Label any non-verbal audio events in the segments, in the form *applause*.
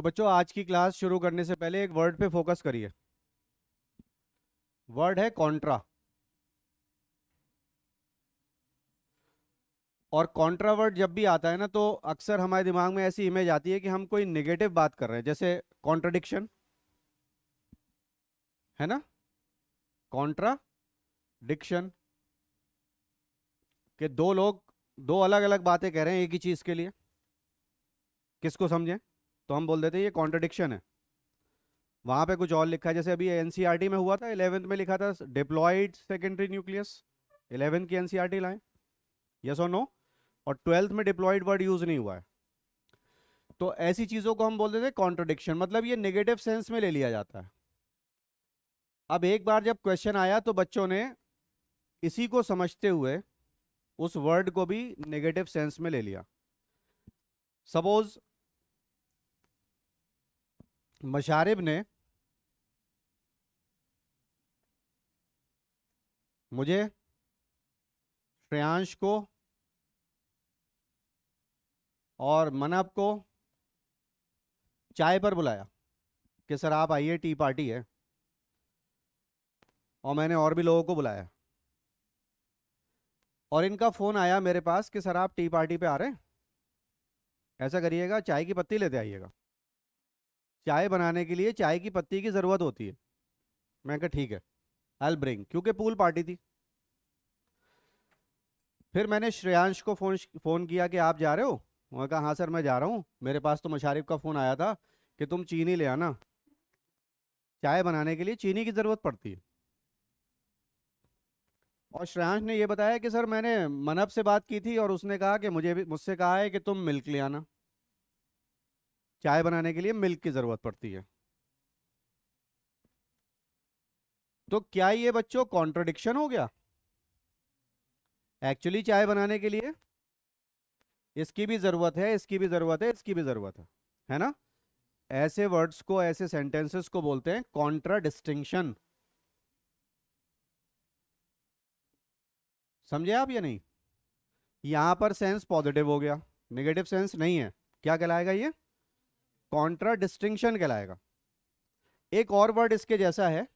तो बच्चों आज की क्लास शुरू करने से पहले एक वर्ड पे फोकस करिए वर्ड है कॉन्ट्रा और कॉन्ट्रा वर्ड जब भी आता है ना तो अक्सर हमारे दिमाग में ऐसी इमेज आती है कि हम कोई नेगेटिव बात कर रहे हैं जैसे कॉन्ट्राडिक्शन है ना कॉन्ट्रा डिक्शन के दो लोग दो अलग अलग बातें कह रहे हैं एक ही चीज के लिए किसको समझें तो हम बोल देते हैं ये कॉन्ट्रडिक्शन है वहां पे कुछ और लिखा है जैसे अभी एनसीआरटी e में हुआ था इलेवेंथ में लिखा था डिप्लॉइड सेकेंडरी न्यूक्लियस इलेवेंथ की एनसीआरटी e लाएं यस और नो और ट्वेल्थ में डिप्लॉइड वर्ड यूज़ नहीं हुआ है तो ऐसी चीज़ों को हम बोल देते हैं कॉन्ट्रोडिक्शन मतलब ये नेगेटिव सेंस में ले लिया जाता है अब एक बार जब क्वेश्चन आया तो बच्चों ने इसी को समझते हुए उस वर्ड को भी नेगेटिव सेंस में ले लिया सपोज मशारिब ने मुझे श्रेयांश को और मनब को चाय पर बुलाया कि सर आप आइए टी पार्टी है और मैंने और भी लोगों को बुलाया और इनका फ़ोन आया मेरे पास कि सर आप टी पार्टी पे आ रहे हैं ऐसा करिएगा चाय की पत्ती लेते आइएगा चाय बनाने के लिए चाय की पत्ती की ज़रूरत होती है मैं कहा ठीक है आई ब्रिंग क्योंकि पूल पार्टी थी फिर मैंने श्रेयांश को फ़ोन फ़ोन किया कि आप जा रहे हो मैं कहा हाँ सर मैं जा रहा हूँ मेरे पास तो मुशारिफ का फ़ोन आया था कि तुम चीनी ले आना चाय बनाने के लिए चीनी की ज़रूरत पड़ती है और श्रेयांश ने यह बताया कि सर मैंने मनब से बात की थी और उसने कहा कि मुझे भी मुझसे कहा है कि तुम मिल्क ले आना चाय बनाने के लिए मिल्क की ज़रूरत पड़ती है तो क्या ये बच्चों कॉन्ट्रोडिक्शन हो गया एक्चुअली चाय बनाने के लिए इसकी भी ज़रूरत है इसकी भी ज़रूरत है इसकी भी ज़रूरत है है ना ऐसे वर्ड्स को ऐसे सेंटेंसेस को बोलते हैं कॉन्ट्राडिस्टिंक्शन समझे आप या नहीं यहां पर सेंस पॉजिटिव हो गया नेगेटिव सेंस नहीं है क्या कहलाएगा ये कॉन्ट्रा डिस्टिंक्शन कहलाएगा एक और वर्ड इसके जैसा है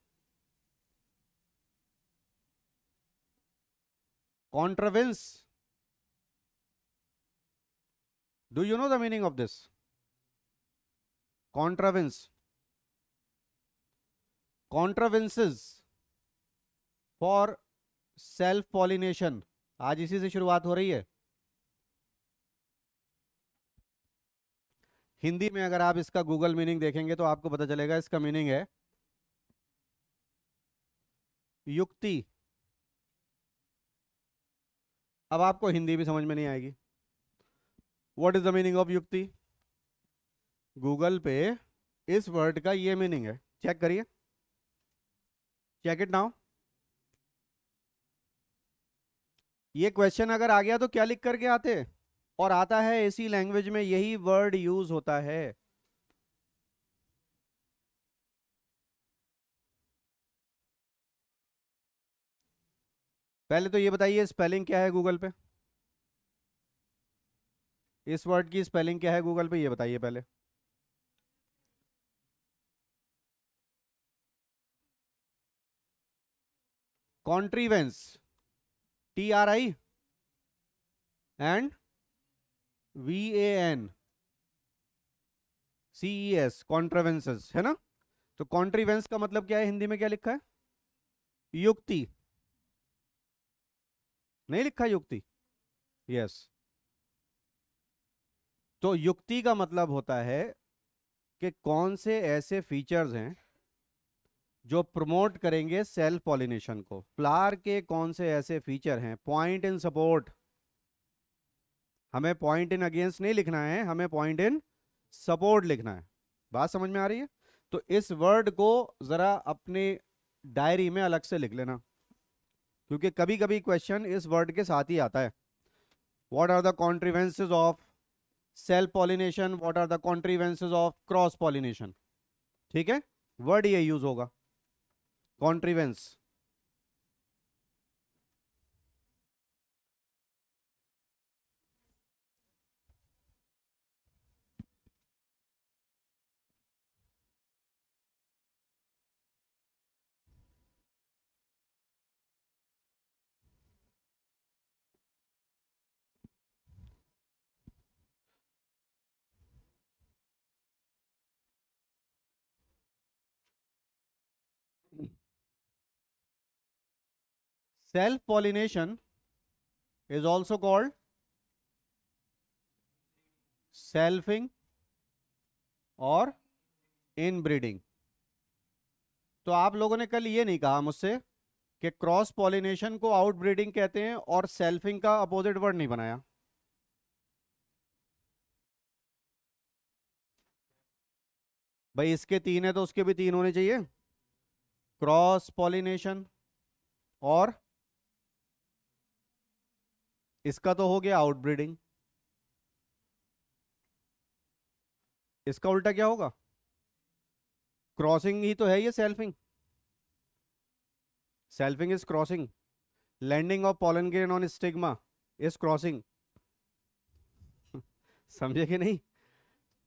contrivance do you know the meaning of this contrivance contrivances for self pollination आज इसी से शुरुआत हो रही है हिंदी में अगर आप इसका गूगल मीनिंग देखेंगे तो आपको पता चलेगा इसका मीनिंग है युक्ति अब आपको हिंदी भी समझ में नहीं आएगी what is the meaning of युक्ति गूगल पे इस वर्ड का ये मीनिंग है चेक करिए चेक इट नाउ ये क्वेश्चन अगर आ गया तो क्या लिख करके आते हैं और आता है इसी लैंग्वेज में यही वर्ड यूज होता है पहले तो ये बताइए स्पेलिंग क्या है गूगल पे इस वर्ड की स्पेलिंग क्या है गूगल पे ये बताइए पहले contrivance T R I and V A N C E S contrivances है ना तो कॉन्ट्रीवेंस का मतलब क्या है हिंदी में क्या लिखा है युक्ति नहीं लिखा युक्ति यस yes. तो युक्ति का मतलब होता है कि कौन से ऐसे फीचर्स हैं जो प्रमोट करेंगे सेल्फ पॉलिनेशन को फ्लावर के कौन से ऐसे फीचर हैं पॉइंट इन सपोर्ट हमें पॉइंट इन अगेंस्ट नहीं लिखना है हमें पॉइंट इन सपोर्ट लिखना है बात समझ में आ रही है तो इस वर्ड को जरा अपने डायरी में अलग से लिख लेना क्योंकि कभी कभी क्वेश्चन इस वर्ड के साथ ही आता है what are the contrivances of self pollination what are the contrivances of cross pollination ठीक है वर्ड ये यूज होगा contrivance self pollination is also called selfing और इनब्रीडिंग तो आप लोगों ने कल ये नहीं कहा मुझसे कि क्रॉस पॉलिनेशन को आउट ब्रीडिंग कहते हैं और सेल्फिंग का अपोजिट वर्ड नहीं बनाया भाई इसके तीन है तो उसके भी तीन होने चाहिए क्रॉस पॉलिनेशन और इसका तो हो गया आउटब्रीडिंग इसका उल्टा क्या होगा क्रॉसिंग ही तो है ये selfing selfing is crossing landing of pollen grain on stigma is crossing *laughs* समझे कि नहीं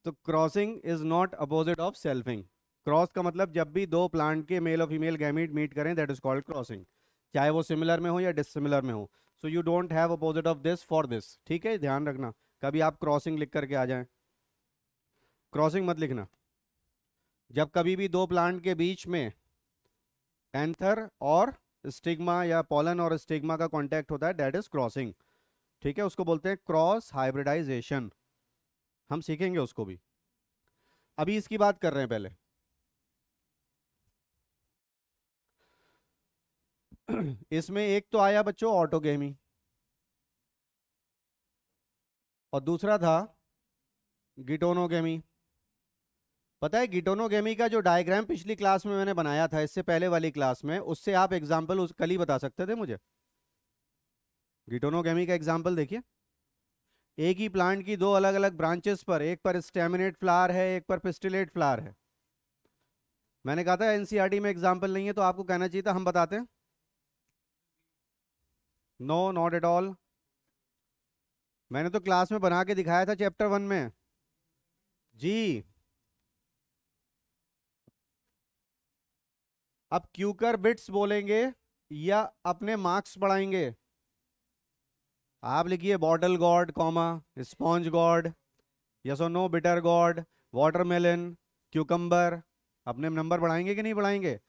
तो crossing is not opposite of selfing cross का मतलब जब भी दो प्लांट के मेल और फीमेल गैमिट मीट करें दैट इज कॉल्ड क्रॉसिंग चाहे वो सिमिलर में हो या डिसिमिलर में हो so you don't have opposite of this for this ठीक है ध्यान रखना कभी आप क्रॉसिंग लिख करके आ जाए क्रॉसिंग मत लिखना जब कभी भी दो प्लांट के बीच में एंथर और स्टिग्मा या पोलन और स्टिग्मा का कांटेक्ट होता है डेट इज क्रॉसिंग ठीक है उसको बोलते हैं क्रॉस हाइब्रिडाइजेशन हम सीखेंगे उसको भी अभी इसकी बात कर रहे हैं पहले *clears throat* इसमें एक तो आया बच्चों ऑटोगेमी और दूसरा था गिटोनोगेमी पता है गिटोनोगेमी का जो डायग्राम पिछली क्लास में मैंने बनाया था इससे पहले वाली क्लास में उससे आप एग्जाम्पल उस कल ही बता सकते थे मुझे गिटोनोगेमी का एग्जाम्पल देखिए एक ही प्लांट की दो अलग अलग ब्रांचेस पर एक पर स्टेमिनेट फ्लावर है एक पर पिस्टिलेट फ्लावर है मैंने कहा था एनसीईआरटी e में एग्जाम्पल नहीं है तो आपको कहना चाहिए था हम बताते हैं नो नॉट एट ऑल मैंने तो क्लास में बना के दिखाया था चैप्टर वन में जी अब क्यूकर बिट्स बोलेंगे या अपने मार्क्स बढ़ाएंगे आप लिखिए bottle gourd comma sponge gourd yes or no bitter gourd watermelon cucumber अपने नंबर बढ़ाएंगे कि नहीं बढ़ाएंगे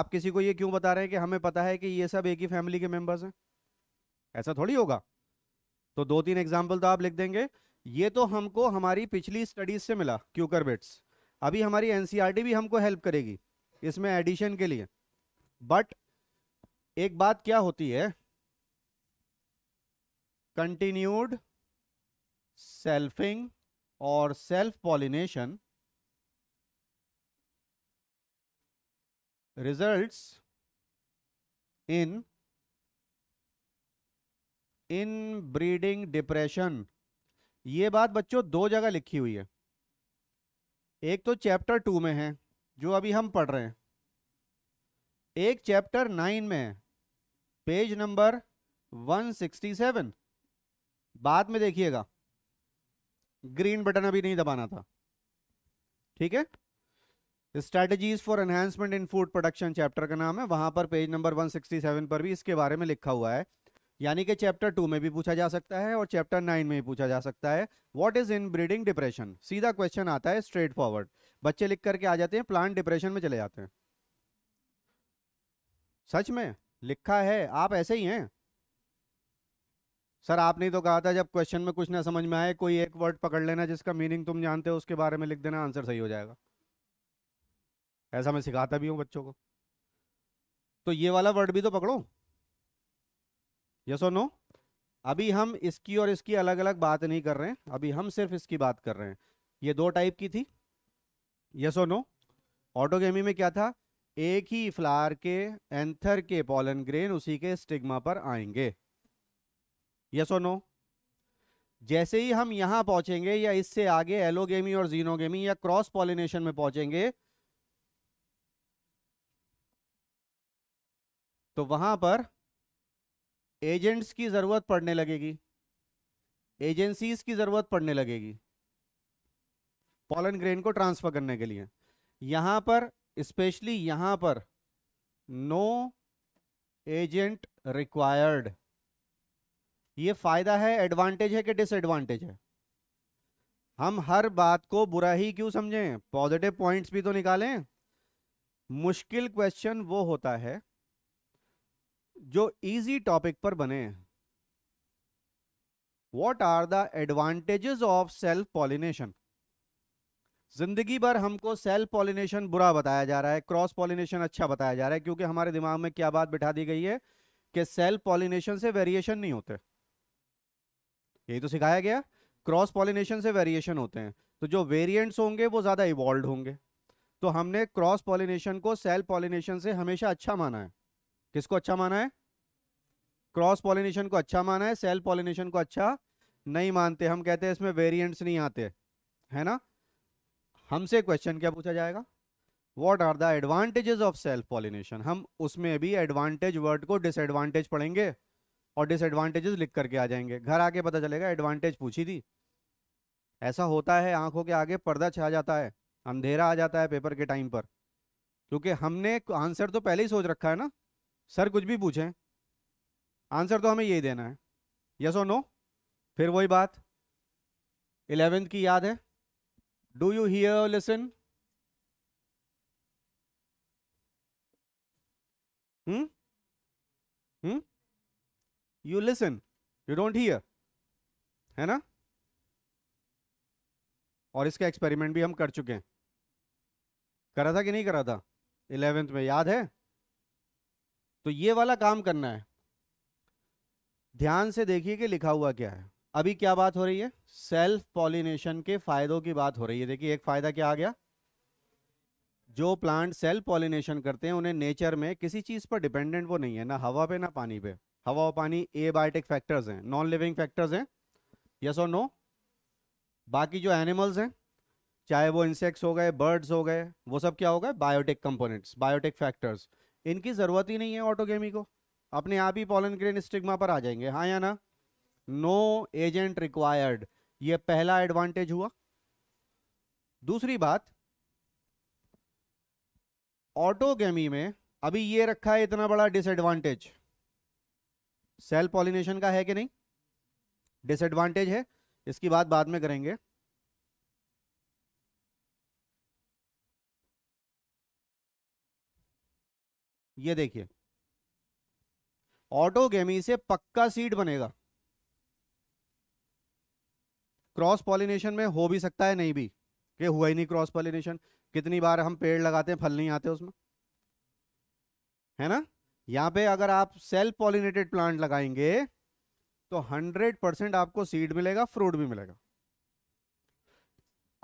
आप किसी को ये क्यों बता रहे हैं कि हमें पता है कि ये सब एक ही फैमिली के मेंबर्स हैं ऐसा थोड़ी होगा तो दो तीन एग्जाम्पल तो आप लिख देंगे ये तो हमको हमारी पिछली स्टडीज से मिला क्यूकर बिट्स अभी हमारी एनसीईआरटी e भी हमको हेल्प करेगी इसमें एडिशन के लिए बट एक बात क्या होती है कंटिन्यूड सेल्फिंग और self pollination results in in breeding depression ये बात बच्चों दो जगह लिखी हुई है एक तो चैप्टर टू में है जो अभी हम पढ़ रहे हैं एक चैप्टर नाइन में है page number one sixty seven बाद में देखिएगा ग्रीन बटन अभी नहीं दबाना था ठीक है strategies for enhancement in food production chapter का नाम है वहां पर पेज नंबर 167 पर भी इसके बारे में लिखा हुआ है यानी कि चैप्टर टू में भी पूछा जा सकता है और चैप्टर नाइन में भी पूछा जा सकता है what is in breeding depression सीधा क्वेश्चन आता है स्ट्रेट फॉरवर्ड बच्चे लिख करके आ जाते हैं प्लांट डिप्रेशन में चले जाते हैं सच में लिखा है आप ऐसे ही हैं सर आपने तो कहा था जब क्वेश्चन में कुछ ना समझ में आए कोई एक वर्ड पकड़ लेना जिसका मीनिंग तुम जानते हो उसके बारे में लिख देना आंसर सही हो जाएगा ऐसा मैं सिखाता भी हूँ बच्चों को तो ये वाला वर्ड भी तो पकड़ो यस और नो अभी हम इसकी और इसकी अलग अलग बात नहीं कर रहे हैं अभी हम सिर्फ इसकी बात कर रहे हैं ये दो टाइप की थी यस और नो ऑटोगेमी में क्या था एक ही फ्लावर के एंथर के पॉलन ग्रेन उसी के स्टिग्मा पर आएंगे यस और नो जैसे ही हम यहां पहुंचेंगे या इससे आगे एलोगेमी और जीनोगेमी या क्रॉस पॉलिनेशन में पहुंचेंगे तो वहां पर एजेंट्स की ज़रूरत पड़ने लगेगी एजेंसीज की ज़रूरत पड़ने लगेगी पॉलन ग्रेन को ट्रांसफ़र करने के लिए यहां पर स्पेशली यहां पर नो एजेंट रिक्वायर्ड ये फ़ायदा है एडवांटेज है कि डिसएडवांटेज है हम हर बात को बुरा ही क्यों समझें पॉजिटिव पॉइंट्स भी तो निकालें मुश्किल क्वेश्चन वो होता है जो इजी टॉपिक पर बने what are the advantages of self pollination जिंदगी भर हमको सेल्फ पॉलिनेशन बुरा बताया जा रहा है क्रॉस पॉलिनेशन अच्छा बताया जा रहा है क्योंकि हमारे दिमाग में क्या बात बिठा दी गई है कि सेल्फ पॉलिनेशन से वेरिएशन नहीं होते यही तो सिखाया गया क्रॉस पॉलिनेशन से वेरिएशन होते हैं तो जो वेरिएंट्स होंगे वो ज़्यादा इवॉल्व होंगे तो हमने क्रॉस पॉलिनेशन को सेल्फ पॉलिनेशन से हमेशा अच्छा माना है किसको अच्छा माना है क्रॉस पॉलिनेशन को अच्छा माना है सेल्फ पॉलिनेशन को अच्छा नहीं मानते हम कहते हैं इसमें वेरिएंट्स नहीं आते है ना हमसे क्वेश्चन क्या पूछा जाएगा what are the advantages of self pollination हम उसमें भी एडवांटेज वर्ड को डिसएडवांटेज पढ़ेंगे और डिसएडवांटेजेस लिख करके आ जाएंगे घर आके पता चलेगा एडवांटेज पूछी थी ऐसा होता है आंखों के आगे पर्दा छा जाता है अंधेरा आ जाता है पेपर के टाइम पर क्योंकि हमने आंसर तो पहले ही सोच रखा है ना सर कुछ भी पूछें आंसर तो हमें यही देना है यस और नो फिर वही बात इलेवेंथ की याद है do you hear listen hmm hmm you listen you don't hear है ना और इसका एक्सपेरिमेंट भी हम कर चुके हैं करा था कि नहीं करा था इलेवेंथ में याद है तो ये वाला काम करना है ध्यान से देखिए कि लिखा हुआ क्या है अभी क्या बात हो रही है सेल्फ पॉलिनेशन के फायदों की बात हो रही है देखिए एक फायदा क्या आ गया जो प्लांट सेल्फ पॉलिनेशन करते हैं उन्हें नेचर में किसी चीज पर डिपेंडेंट वो नहीं है ना हवा पे ना पानी पे हवा और पानी एबायोटिक फैक्टर्स हैं नॉन लिविंग फैक्टर्स हैं यस और नो बाकी जो एनिमल्स हैं चाहे वो इंसेक्ट्स हो गए बर्ड्स हो गए वो सब क्या हो गए बायोटिक कंपोनेंट्स बायोटिक फैक्टर्स इनकी ज़रूरत ही नहीं है ऑटोगेमी को अपने आप ही पॉलन ग्रेन स्टिग्मा पर आ जाएंगे हाँ या ना नो एजेंट रिक्वायर्ड ये पहला एडवांटेज हुआ दूसरी बात ऑटोगेमी में अभी ये रखा है इतना बड़ा डिसएडवांटेज सेल पॉलिनेशन का है कि नहीं डिसएडवांटेज है इसकी बात बाद में करेंगे ये देखिए ऑटोगेमी से पक्का सीड बनेगा क्रॉस पॉलिनेशन में हो भी सकता है नहीं भी कि हुआ ही नहीं क्रॉस पॉलिनेशन कितनी बार हम पेड़ लगाते हैं फल नहीं आते उसमें है ना यहां पे अगर आप सेल्फ पॉलिनेटेड प्लांट लगाएंगे तो 100 परसेंट आपको सीड मिलेगा फ्रूट भी मिलेगा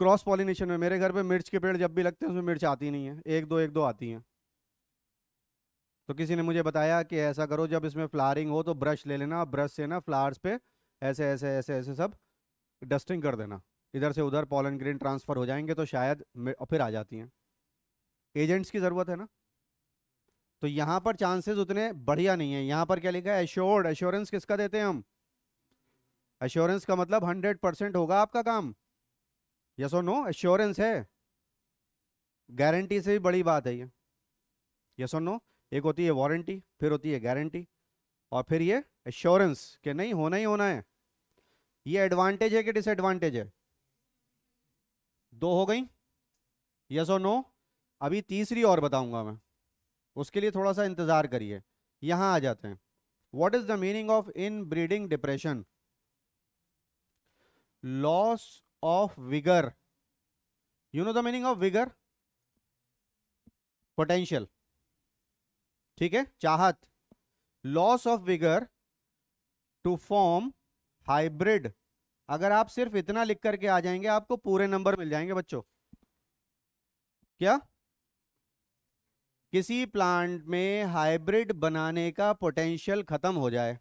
क्रॉस पॉलिनेशन में मेरे घर पे मिर्च के पेड़ जब भी लगते हैं उसमें मिर्च आती नहीं है एक दो एक दो आती हैं तो किसी ने मुझे बताया कि ऐसा करो जब इसमें फ्लारिंग हो तो ब्रश ले लेना ब्रश से ना फ्लावर्स पे ऐसे ऐसे ऐसे ऐसे सब डस्टिंग कर देना इधर से उधर पॉलन ग्रीन ट्रांसफ़र हो जाएंगे तो शायद फिर आ जाती हैं एजेंट्स की ज़रूरत है ना तो यहाँ पर चांसेस उतने बढ़िया नहीं है यहाँ पर क्या लिखा है एश्योर्ड एश्योरेंस किसका देते हैं हम एश्योरेंस का मतलब हंड्रेड परसेंट होगा आपका काम यस और नो एश्योरेंस है गारंटी से भी बड़ी बात है ये यस और नो एक होती है वारंटी फिर होती है गारंटी और फिर ये एश्योरेंस के नहीं होना ही होना है ये एडवांटेज है कि डिसएडवांटेज है दो हो गई यस और नो अभी तीसरी और बताऊंगा मैं उसके लिए थोड़ा सा इंतज़ार करिए यहाँ आ जाते हैं what is the meaning of in breeding depression loss of vigour you know the meaning of vigour potential ठीक है चाहत loss of vigour to form hybrid अगर आप सिर्फ इतना लिख करके आ जाएंगे आपको पूरे नंबर मिल जाएंगे बच्चों क्या किसी प्लांट में हाइब्रिड बनाने का पोटेंशियल खत्म हो जाए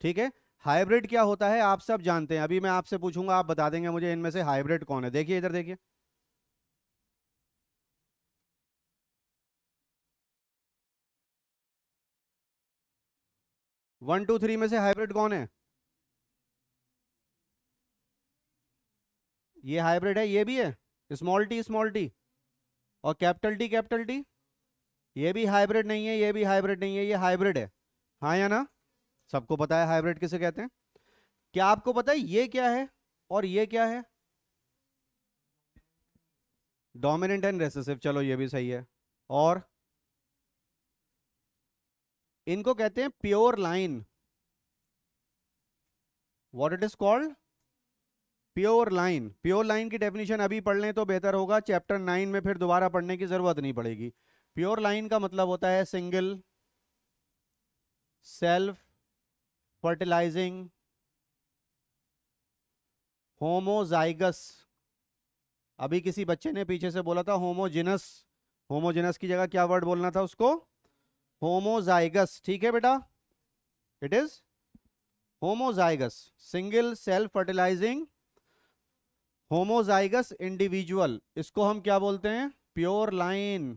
ठीक है हाइब्रिड क्या होता है आप सब जानते हैं अभी मैं आपसे पूछूंगा आप बता देंगे मुझे इनमें से हाइब्रिड कौन है देखिए इधर देखिए वन टू थ्री में से हाइब्रिड कौन है ये हाइब्रिड है ये भी है स्मॉल टी स्मॉल टी और कैपिटल टी कैपिटल टी ये भी हाइब्रिड नहीं है ये भी हाइब्रिड नहीं है ये हाइब्रिड है हाँ या ना सबको पता है हाइब्रिड किसे कहते हैं क्या आपको पता है ये क्या है और ये क्या है डोमिनेंट एंड रेसेसिव चलो ये भी सही है और इनको कहते हैं pure line what it is called pure line pure line की डेफिनेशन अभी पढ़ लें तो बेहतर होगा चैप्टर नाइन में फिर दोबारा पढ़ने की जरूरत नहीं पड़ेगी प्योर लाइन का मतलब होता है सिंगल सेल्फ फर्टिलाइजिंग होमोजाइगस अभी किसी बच्चे ने पीछे से बोला था होमोजिनस होमोजिनस की जगह क्या वर्ड बोलना था उसको होमोजाइगस ठीक है बेटा it is homozygous single cell fertilising homozygous individual इसको हम क्या बोलते हैं प्योर लाइन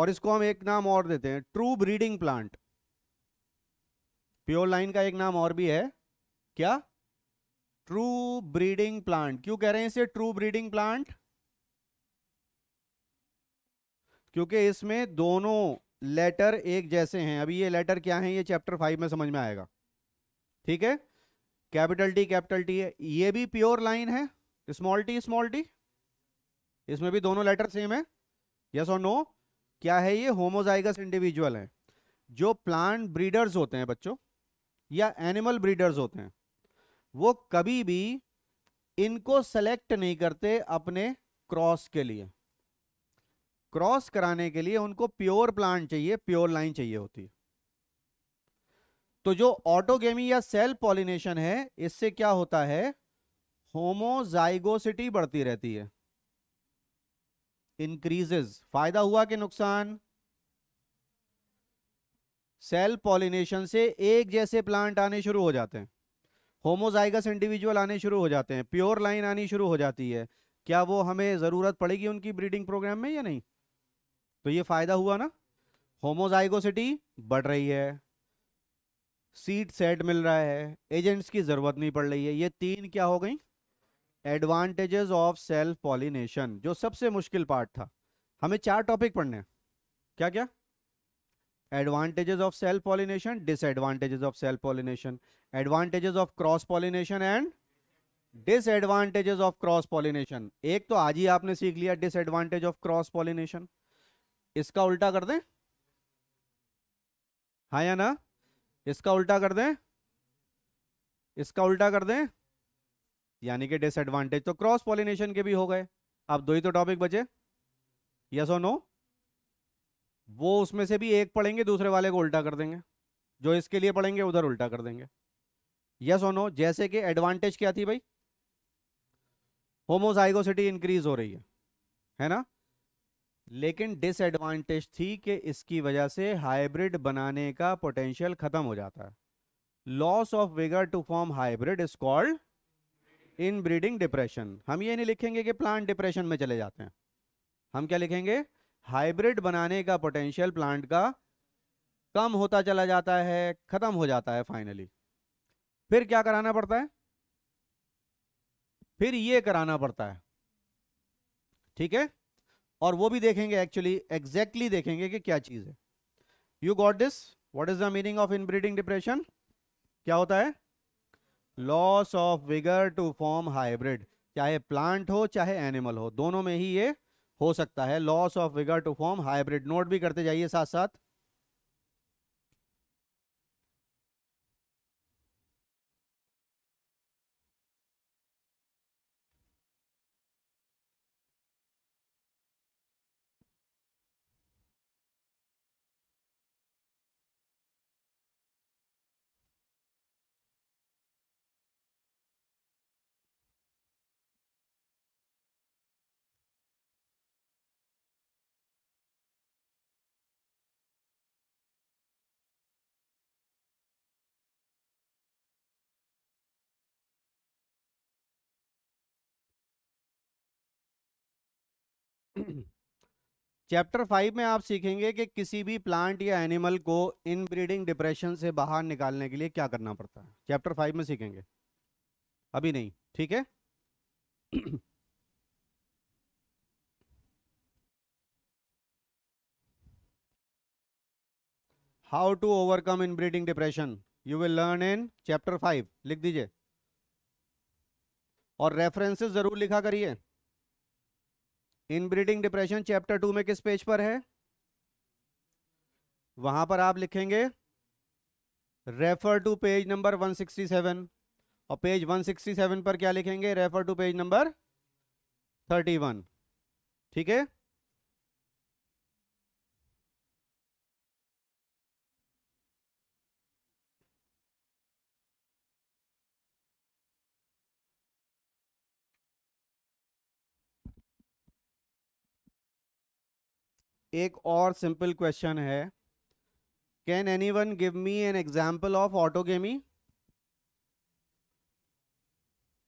और इसको हम एक नाम और देते हैं true breeding plant pure line का एक नाम और भी है क्या ट्रू ब्रीडिंग प्लांट क्यों कह रहे हैं इसे ट्रू ब्रीडिंग प्लांट क्योंकि इसमें दोनों लेटर एक जैसे हैं अभी ये लेटर क्या है ये चैप्टर फाइव में समझ में आएगा ठीक है कैपिटल टी कैपिटल टी है ये भी प्योर लाइन है स्मॉल टी स्मॉल टी इसमें भी दोनों लेटर सेम है यस और नो क्या है ये होमोजाइगस इंडिविजुअल है जो प्लांट ब्रीडर्स होते हैं बच्चों या एनिमल ब्रीडर्स होते हैं वो कभी भी इनको सेलेक्ट नहीं करते अपने क्रॉस के लिए क्रॉस कराने के लिए उनको प्योर प्लांट चाहिए प्योर लाइन चाहिए होती है तो जो ऑटोगेमी या सेल पॉलिनेशन है इससे क्या होता है होमोजाइगोसिटी बढ़ती रहती है इंक्रीजेस फायदा हुआ कि नुकसान सेल पॉलिनेशन से एक जैसे प्लांट आने शुरू हो जाते हैं होमोजाइगस इंडिविजुअल आने शुरू हो जाते हैं प्योर लाइन आनी शुरू हो जाती है क्या वो हमें ज़रूरत पड़ेगी उनकी ब्रीडिंग प्रोग्राम में या नहीं तो ये फायदा हुआ ना होमोजाइगोसिटी बढ़ रही है सीट सेट मिल रहा है एजेंट्स की जरूरत नहीं पड़ रही है ये तीन क्या हो गई एडवांटेजेस ऑफ सेल्फ पॉलिनेशन जो सबसे मुश्किल पार्ट था हमें चार टॉपिक पढ़ने क्या क्या advantages of self pollination disadvantages of self pollination advantages of cross pollination and disadvantages of cross pollination एक तो आज ही आपने सीख लिया डिसएडवांटेज ऑफ क्रॉस पॉलिनेशन इसका उल्टा कर दें हाँ या ना इसका उल्टा कर दें इसका उल्टा कर दें यानी कि डिसएडवांटेज तो क्रॉस पॉलिनेशन के भी हो गए अब दो ही तो टॉपिक बचे यस और नो वो उसमें से भी एक पढ़ेंगे दूसरे वाले को उल्टा कर देंगे जो इसके लिए पढ़ेंगे उधर उल्टा कर देंगे यस और नो जैसे कि एडवांटेज क्या थी भाई होमोसाइगोसिटी इंक्रीज हो रही है है ना लेकिन डिसएडवांटेज थी कि इसकी वजह से हाइब्रिड बनाने का पोटेंशियल खत्म हो जाता है loss of vigour to form hybrid is called in breeding depression हम ये नहीं लिखेंगे कि प्लांट डिप्रेशन में चले जाते हैं हम क्या लिखेंगे हाइब्रिड बनाने का पोटेंशियल प्लांट का कम होता चला जाता है खत्म हो जाता है फाइनली फिर क्या कराना पड़ता है फिर ये कराना पड़ता है ठीक है और वो भी देखेंगे एक्चुअली एग्जैक्टली exactly देखेंगे कि क्या चीज़ है you got this what is the meaning of inbreeding depression क्या होता है loss of vigour to form hybrid चाहे प्लांट हो चाहे एनिमल हो दोनों में ही ये हो सकता है loss of vigour to form hybrid note भी करते जाइए साथ साथ चैप्टर फाइव में आप सीखेंगे कि किसी भी प्लांट या एनिमल को इन ब्रीडिंग डिप्रेशन से बाहर निकालने के लिए क्या करना पड़ता है चैप्टर फाइव में सीखेंगे अभी नहीं ठीक है how to overcome in breeding depression you will learn in chapter five लिख दीजिए और रेफरेंसेस जरूर लिखा करिए इनब्रीडिंग डिप्रेशन चैप्टर टू में किस पेज पर है वहां पर आप लिखेंगे रेफर टू पेज नंबर 167 और पेज 167 पर क्या लिखेंगे रेफर टू पेज नंबर 31 ठीक है एक और सिंपल क्वेश्चन है can anyone give me an example of autogamy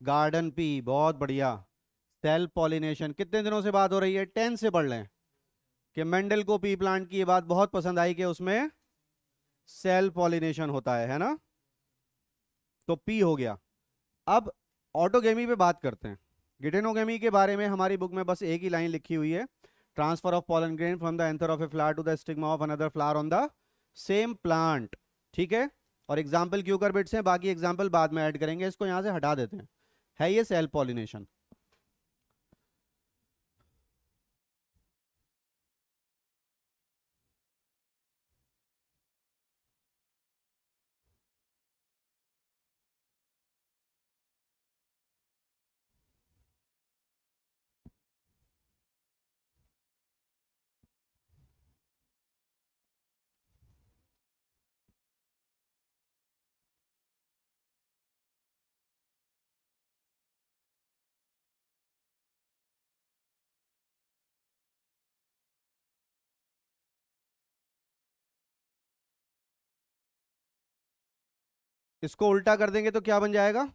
garden pea बहुत बढ़िया सेल्फ पॉलिनेशन कितने दिनों से बात हो रही है टेन से पढ़ लें कि मेंडल को पी प्लांट की ये बात बहुत पसंद आई कि उसमें सेल पॉलिनेशन होता है है ना तो पी हो गया अब ऑटोगेमी पे बात करते हैं गिटेनोगेमी के बारे में हमारी बुक में बस एक ही लाइन लिखी हुई है transfer of pollen grain from the anther of a flower to the stigma of another flower on the same plant ठीक है और एग्जाम्पल क्यों कर बिट्स हैं बाकी एग्जाम्पल बाद में ऐड करेंगे इसको यहाँ से हटा देते हैं है ये सेल पॉलिनेशन इसको उल्टा कर देंगे तो क्या बन जाएगा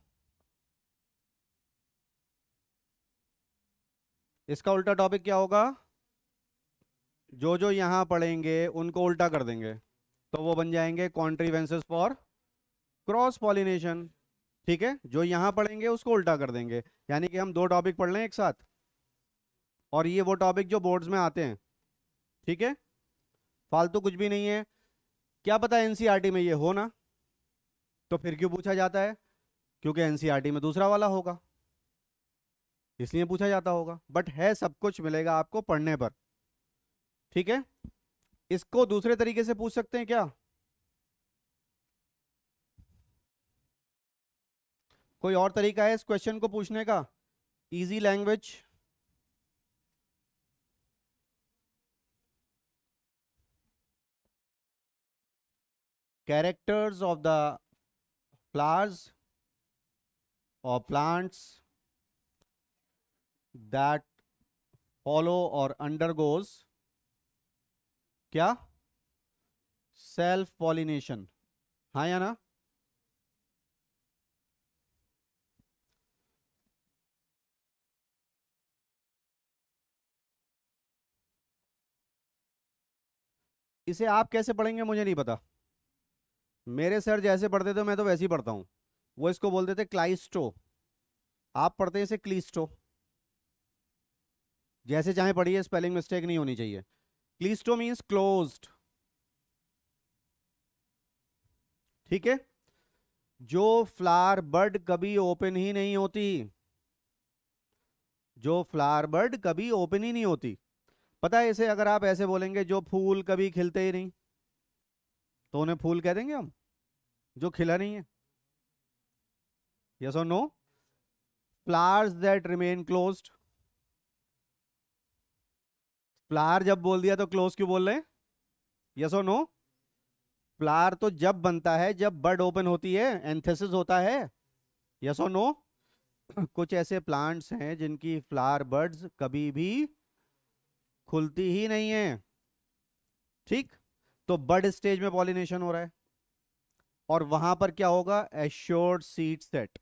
इसका उल्टा टॉपिक क्या होगा जो जो यहां पढ़ेंगे उनको उल्टा कर देंगे तो वो बन जाएंगे कॉन्ट्रीवेंसेस फॉर क्रॉस पॉलिनेशन ठीक है जो यहां पढ़ेंगे उसको उल्टा कर देंगे यानी कि हम दो टॉपिक पढ़ लें एक साथ और ये वो टॉपिक जो बोर्ड्स में आते हैं ठीक है फालतू कुछ भी नहीं है क्या पता एनसीआरटी e में ये हो ना तो फिर क्यों पूछा जाता है क्योंकि एनसीईआरटी e में दूसरा वाला होगा इसलिए पूछा जाता होगा बट है सब कुछ मिलेगा आपको पढ़ने पर ठीक है इसको दूसरे तरीके से पूछ सकते हैं क्या कोई और तरीका है इस क्वेश्चन को पूछने का easy language characters of the flowers or plants that follow or undergoes kya self pollination ha ya na इसे आप कैसे पढ़ेंगे मुझे नहीं पता मेरे सर जैसे पढ़ते थे मैं तो वैसे ही पढ़ता हूँ वो इसको बोलते थे क्लाइस्टो आप पढ़ते इसे क्लीस्टो जैसे चाहे पढ़िए स्पेलिंग मिस्टेक नहीं होनी चाहिए क्लीस्टो मीन्स क्लोज ठीक है जो फ्लावर बर्ड कभी ओपन ही नहीं होती जो फ्लावर बर्ड कभी ओपन ही नहीं होती पता है इसे अगर आप ऐसे बोलेंगे जो फूल कभी खिलते ही नहीं तो उन्हें फूल कह देंगे हम जो खिला नहीं है यस और no flowers that remain close flower जब बोल दिया तो क्लोज क्यों बोल रहे हैं यस और नो फ्लावर तो जब बनता है जब बर्ड ओपन होती है एंथेसिस होता है यस और नो कुछ ऐसे प्लांट्स हैं जिनकी फ्लावर बर्ड्स कभी भी खुलती ही नहीं है ठीक तो बर्ड स्टेज में पॉलिनेशन हो रहा है और वहां पर क्या होगा assured seed set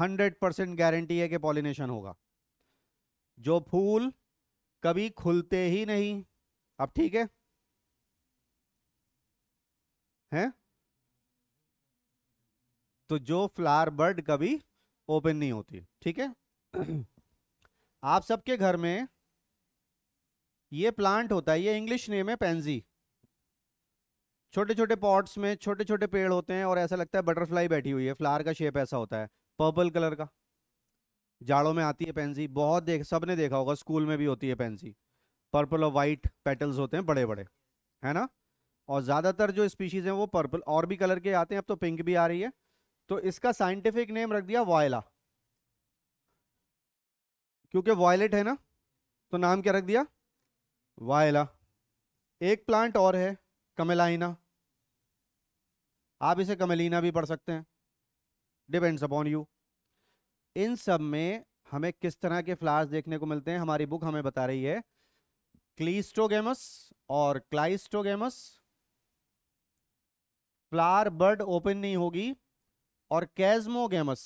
hundred percent guarantee है कि पॉलिनेशन होगा जो फूल कभी खुलते ही नहीं अब ठीक है हैं तो जो फ्लावर बर्ड कभी ओपन नहीं होती ठीक है आप सबके घर में ये प्लांट होता है ये इंग्लिश नेम है पेंजी छोटे छोटे पॉट्स में छोटे छोटे पेड़ होते हैं और ऐसा लगता है बटरफ्लाई बैठी हुई है फ्लावर का शेप ऐसा होता है पर्पल कलर का जाड़ों में आती है पेंसी बहुत देख सब ने देखा होगा स्कूल में भी होती है पेंसी पर्पल और वाइट पेटल्स होते हैं बड़े बड़े है ना और ज़्यादातर जो स्पीशीज़ हैं वो पर्पल और भी कलर के आते हैं अब तो पिंक भी आ रही है तो इसका साइंटिफिक नेम रख दिया वायला क्योंकि वायलेट है ना तो नाम क्या रख दिया वायला एक प्लांट और है कमेलाइना आप इसे कमेलिना भी पढ़ सकते हैं डिपेंड्स अपॉन यू इन सब में हमें किस तरह के फ्लावर्स देखने को मिलते हैं हमारी बुक हमें बता रही है क्लीस्टोगेमस और क्लाइस्टोगेमस फ्लावर बर्ड ओपन नहीं होगी और कैजमोगेमस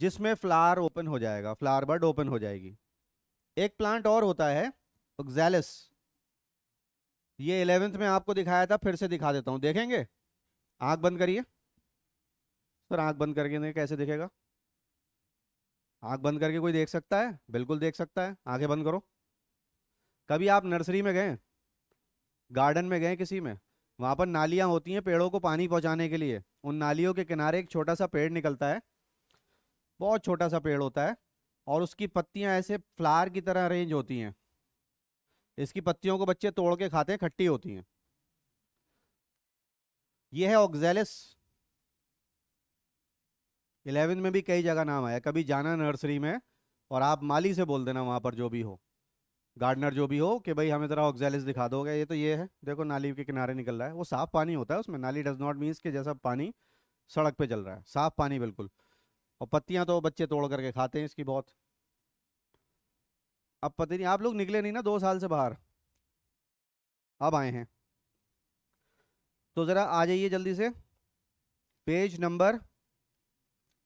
जिसमें फ्लावर ओपन हो जाएगा फ्लावर बर्ड ओपन हो जाएगी एक प्लांट और होता है तो ये इलेवेंथ में आपको दिखाया था फिर से दिखा देता हूँ देखेंगे आँख बंद करिए सर आँख बंद करके कैसे दिखेगा आँख बंद करके कोई देख सकता है बिल्कुल देख सकता है आँखें बंद करो कभी आप नर्सरी में गए गार्डन में गए किसी में वहाँ पर नालियाँ होती हैं पेड़ों को पानी पहुँचाने के लिए उन नालियों के किनारे एक छोटा सा पेड़ निकलता है बहुत छोटा सा पेड़ होता है और उसकी पत्तियाँ ऐसे फ्लावर की तरह अरेंज होती हैं इसकी पत्तियों को बच्चे तोड़ के खाते हैं खट्टी होती हैं ये है ऑक्जेलिस इलेवन में भी कई जगह नाम आया कभी जाना नर्सरी में और आप माली से बोल देना वहाँ पर जो भी हो गार्डनर जो भी हो कि भाई हमें ज़रा ऑक्जेलिस दिखा दोगे ये तो ये है देखो नाली के किनारे निकल रहा है वो साफ़ पानी होता है उसमें नाली डज नॉट मीन्स के जैसा पानी सड़क पे चल रहा है साफ़ पानी बिल्कुल और पत्तियाँ तो बच्चे तोड़ करके खाते हैं इसकी बहुत अब पता नहीं आप लोग निकले नहीं ना दो साल से बाहर अब आए हैं तो ज़रा आ जाइए जल्दी से पेज नंबर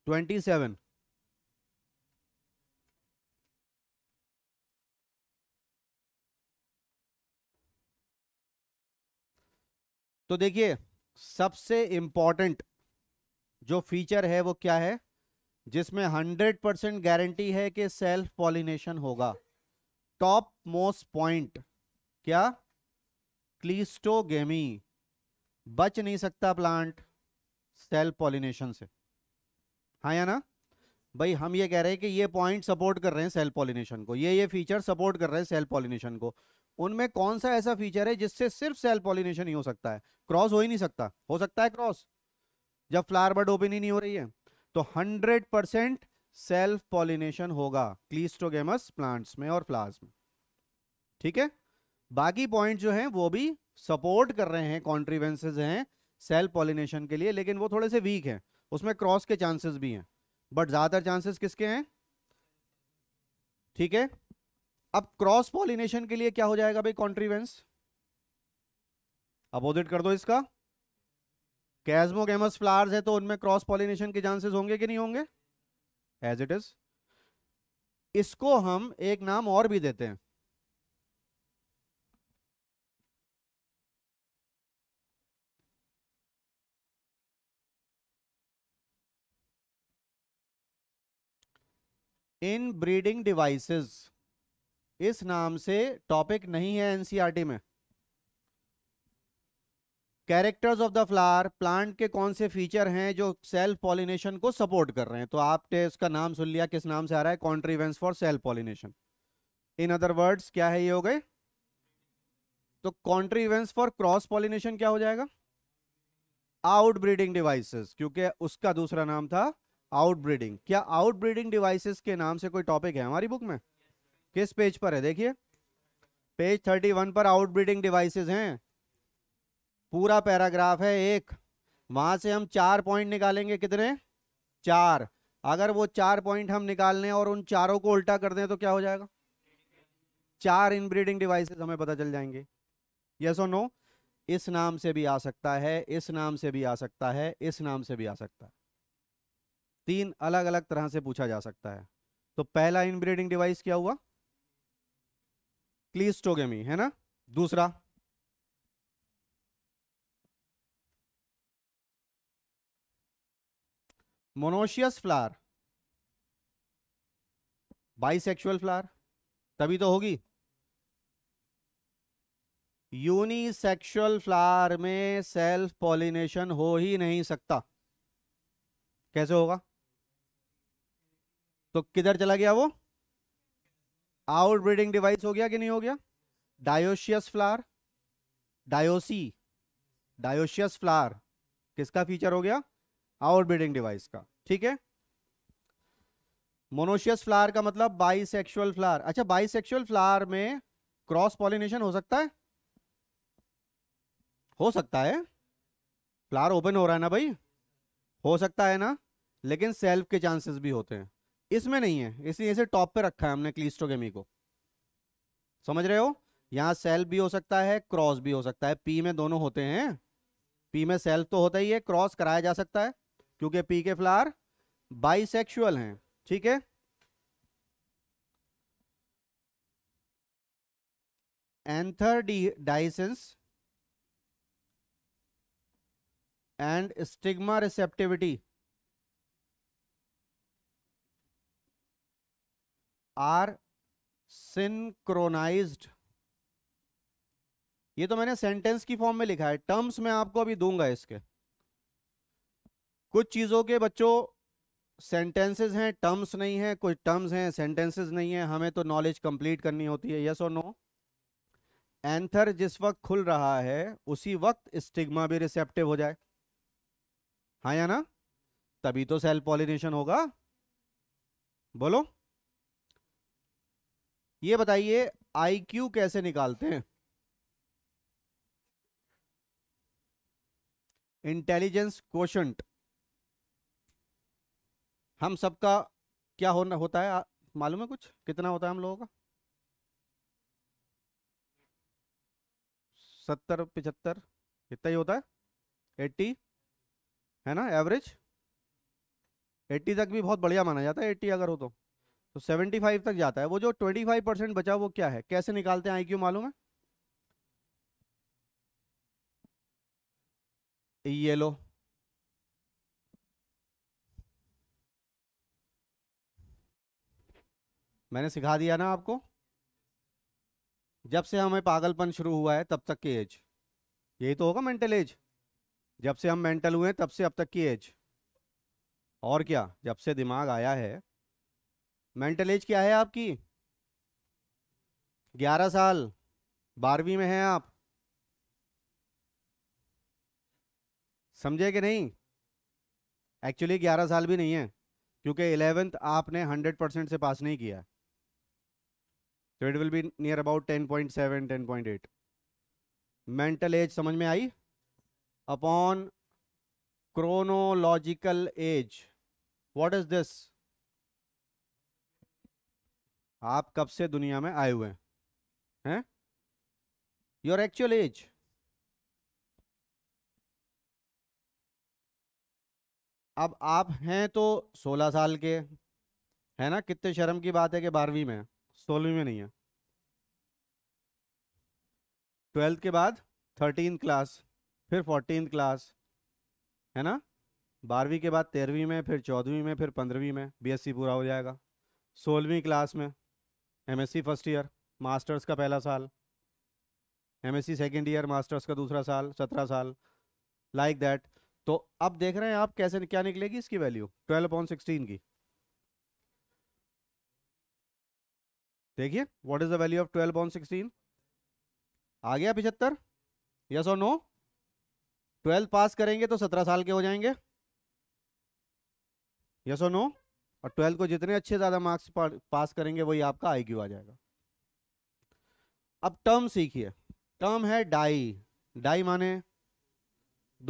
ट्वेंटी सेवन तो देखिए सबसे इम्पॉर्टेंट जो फीचर है वो क्या है जिसमें हंड्रेड परसेंट गारंटी है कि सेल्फ पॉलिनेशन होगा टॉप मोस्ट पॉइंट क्या क्लीस्टोगेमी बच नहीं सकता प्लांट सेल पॉलिनेशन से हा या ना भाई हम ये कह रहे हैं कि ये पॉइंट सपोर्ट कर रहे हैं सेल पॉलिनेशन को ये ये फीचर सपोर्ट कर रहे हैं सेल पॉलिनेशन को उनमें कौन सा ऐसा फीचर है जिससे सिर्फ सेल पॉलिनेशन ही हो सकता है क्रॉस हो ही नहीं सकता हो सकता है क्रॉस जब फ्लावर बर्ड ही नहीं हो रही है तो हंड्रेड परसेंट सेल्फ पॉलिनेशन होगा क्लीस्टोगेमस प्लांट्स में और फ्लावर्स में ठीक है बाकी पॉइंट जो हैं वो भी सपोर्ट कर रहे हैं कॉन्ट्रीवेंसेज हैं सेल्फ पॉलिनेशन के लिए लेकिन वो थोड़े से वीक हैं उसमें क्रॉस के चांसेस भी हैं बट ज़्यादातर चांसेस किसके हैं ठीक है अब क्रॉस पॉलिनेशन के लिए क्या हो जाएगा भाई कॉन्ट्रीवेंस अपोजिट कर दो इसका कैजमोगेमस फ्लावर्स है तो उनमें क्रॉस पॉलिनेशन के चांसेस होंगे कि नहीं होंगे एज इट इज इसको हम एक नाम और भी देते हैं इन ब्रीडिंग डिवाइसेस इस नाम से टॉपिक नहीं है एनसीआरटी e में characters of the flower plant के कौन से फीचर हैं जो सेल्फ पॉलिनेशन को सपोर्ट कर रहे हैं तो आपने इसका नाम सुन लिया किस नाम से आ रहा है contrivances for self pollination in other words क्या है ये हो गए तो कॉन्ट्रीवेंस फॉर क्रॉस पॉलिनेशन क्या हो जाएगा आउट ब्रीडिंग डिवाइसेस क्योंकि उसका दूसरा नाम था आउट ब्रीडिंग क्या आउट ब्रीडिंग डिवाइसेस के नाम से कोई टॉपिक है हमारी बुक में किस पेज पर है देखिए पेज थर्टी वन पर आउट ब्रीडिंग डिवाइसेज हैं पूरा पैराग्राफ है एक वहां से हम चार पॉइंट निकालेंगे कितने चार अगर वो चार पॉइंट हम निकाल लें और उन चारों को उल्टा कर दें तो क्या हो जाएगा चार इनब्रीडिंग डिवाइसेस हमें पता चल जाएंगे यस और नो इस नाम से भी आ सकता है इस नाम से भी आ सकता है इस नाम से भी आ सकता है तीन अलग अलग तरह से पूछा जा सकता है तो पहला इनब्रीडिंग डिवाइस क्या हुआ क्लीस्टोगेमी है ना दूसरा मोनोशियस फ्लावर बाइसेक्सुअल फ्लावर तभी तो होगी यूनिसेक्सुअल फ्लावर में सेल्फ पॉलिनेशन हो ही नहीं सकता कैसे होगा तो किधर चला गया वो आउटब्रीडिंग डिवाइस हो गया कि नहीं हो गया डायोशियस फ्लावर डायोसी डायोशियस फ्लावर किसका फीचर हो गया ब्रीडिंग डिवाइस का ठीक है मोनोशियस फ्लावर का मतलब बाइसेक्सुअल फ्लावर अच्छा बाइसेक्सुअल फ्लावर में क्रॉस पॉलिनेशन हो सकता है हो सकता है फ्लावर ओपन हो रहा है ना भाई हो सकता है ना लेकिन सेल्फ के चांसेस भी होते हैं इसमें नहीं है इसलिए इसे टॉप पे रखा है हमने क्लीस्टोगेमी को समझ रहे हो यहाँ सेल्फ भी हो सकता है क्रॉस भी हो सकता है पी में दोनों होते हैं पी में सेल्फ तो होता ही है क्रॉस कराया जा सकता है क्योंकि पी के फ्लावर बाइसेक्सुअल हैं ठीक है anther dehiscence and stigma receptivity are synchronised ये तो मैंने सेंटेंस की फॉर्म में लिखा है टर्म्स मैं आपको अभी दूंगा इसके कुछ चीज़ों के बच्चों सेंटेंसेस हैं टर्म्स नहीं हैं कुछ टर्म्स हैं सेंटेंसेस नहीं हैं हमें तो नॉलेज कंप्लीट करनी होती है यस और नो एंथर जिस वक्त खुल रहा है उसी वक्त स्टिग्मा भी रिसेप्टिव हो जाए हाँ या ना तभी तो सेल पॉलिनेशन होगा बोलो ये बताइए आईक्यू कैसे निकालते हैं इंटेलिजेंस क्वेश्चन हम सबका क्या होना होता है मालूम है कुछ कितना होता है हम लोगों का सत्तर पिछहत्तर कितना ही होता है एट्टी है ना एवरेज एट्टी तक भी बहुत बढ़िया माना जाता है एट्टी अगर हो तो तो सेवेंटी फाइव तक जाता है वो जो ट्वेंटी फाइव परसेंट बचा वो क्या है कैसे निकालते हैं आईक्यू मालूम है ये लो मैंने सिखा दिया ना आपको जब से हमें पागलपन शुरू हुआ है तब तक की एज यही तो होगा मेंटल एज जब से हम मेंटल हुए हैं तब से अब तक की एज और क्या जब से दिमाग आया है मेंटल एज क्या है आपकी ग्यारह साल बारहवीं में हैं आप समझे कि नहीं एक्चुअली ग्यारह साल भी नहीं है क्योंकि इलेवेंथ आपने हंड्रेड परसेंट से पास नहीं किया it will be near about ten point seven ten point eight mental age समझ में आई upon chronological age what is this आप कब से दुनिया में आए हुए हैं हैं योर एक्चुअल एज अब आप हैं तो 16 साल के है ना कितने शर्म की बात है कि बारहवीं में सोलहवीं में नहीं है ट्वेल्थ के बाद थर्टीन क्लास फिर फोर्टीन क्लास है ना बारहवीं के बाद तेरहवीं में फिर चौदहवीं में फिर पंद्रहवीं में बीएससी e पूरा हो जाएगा सोलहवीं क्लास में एमएससी फर्स्ट ईयर मास्टर्स का पहला साल एमएससी सेकंड ईयर मास्टर्स का दूसरा साल सत्रह साल लाइक like दैट तो अब देख रहे हैं आप कैसे क्या निकलेगी इसकी वैल्यू ट्वेल्व पॉइंट सिक्सटीन की देखिए what is the value of twelve on sixteen आ गया पिछहत्तर यस और नो ट्वेल्थ पास करेंगे तो सत्रह साल के हो जाएंगे यस और नो और ट्वेल्थ को जितने अच्छे ज़्यादा मार्क्स पास करेंगे वही आपका आई आ जाएगा अब टर्म सीखिए टर्म है डाई डाई माने